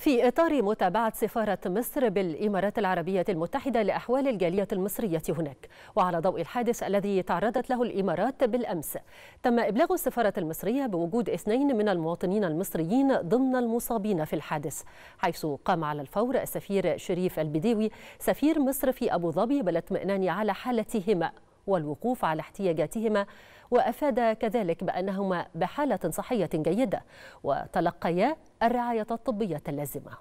في إطار متابعة سفارة مصر بالإمارات العربية المتحدة لأحوال الجالية المصرية هناك وعلى ضوء الحادث الذي تعرضت له الإمارات بالأمس تم إبلاغ السفارة المصرية بوجود اثنين من المواطنين المصريين ضمن المصابين في الحادث حيث قام على الفور السفير شريف البديوي سفير مصر في أبو ظبي بالاطمئنان على حالتهما والوقوف على احتياجاتهما وأفاد كذلك بأنهما بحالة صحية جيدة وتلقيا الرعاية الطبية اللازمة